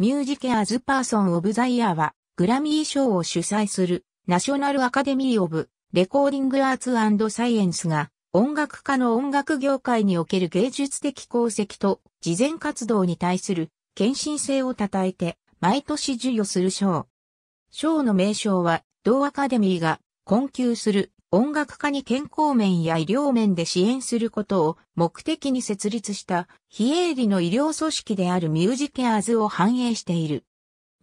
ミュージケアズパーソンオブザイヤーは、グラミー賞を主催する、ナショナルアカデミーオブ、レコーディングアーツサイエンスが、音楽家の音楽業界における芸術的功績と、慈善活動に対する、献身性を称えて、毎年授与する賞。賞の名称は、同アカデミーが、困窮する音楽家に健康面や医療面で支援することを目的に設立した非営利の医療組織であるミュージケアーズを反映している。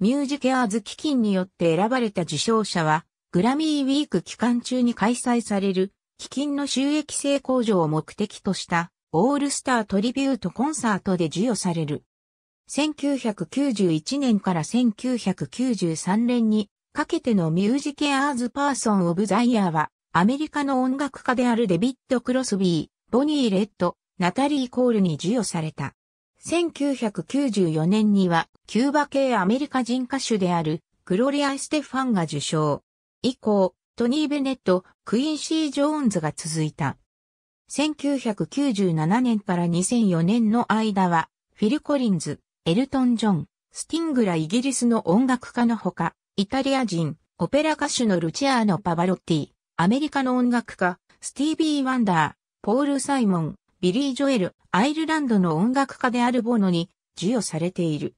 ミュージケアーズ基金によって選ばれた受賞者は、グラミーウィーク期間中に開催される基金の収益性向上を目的としたオールスタートリビュートコンサートで授与される。1991年から1993年にかけてのミュージケアーズパーソンオブザイヤーはアメリカの音楽家であるデビッド・クロスビー、ボニー・レッド、ナタリー・コールに授与された。1994年には、キューバ系アメリカ人歌手である、グロリア・ステファンが受賞。以降、トニー・ベネット、クインシー・ジョーンズが続いた。1997年から2004年の間は、フィル・コリンズ、エルトン・ジョン、スティングラ・イギリスの音楽家のほか、イタリア人、オペラ歌手のルチアーノ・パバロッティ、アメリカの音楽家、スティービー・ワンダー、ポール・サイモン、ビリー・ジョエル、アイルランドの音楽家であるボノに授与されている。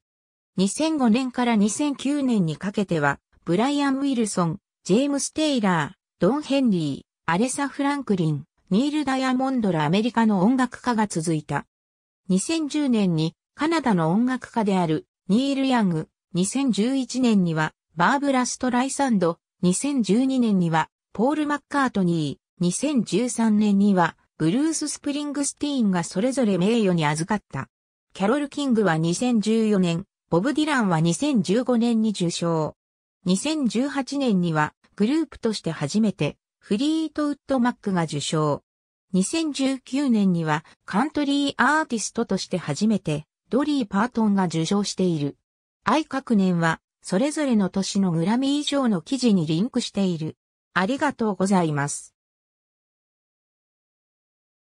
2005年から2009年にかけては、ブライアン・ウィルソン、ジェームス・テイラー、ドン・ヘンリー、アレサ・フランクリン、ニール・ダイヤモンドらアメリカの音楽家が続いた。2010年にカナダの音楽家であるニール・ヤング、2011年にはバーブラ・ストライサンド、2012年にはポール・マッカートニー、2013年には、ブルース・スプリングスティーンがそれぞれ名誉に預かった。キャロル・キングは2014年、ボブ・ディランは2015年に受賞。2018年には、グループとして初めて、フリートウッド・マックが受賞。2019年には、カントリーアーティストとして初めて、ドリー・パートンが受賞している。愛各年は、それぞれの年のグラミー以上の記事にリンクしている。ありがとうございます。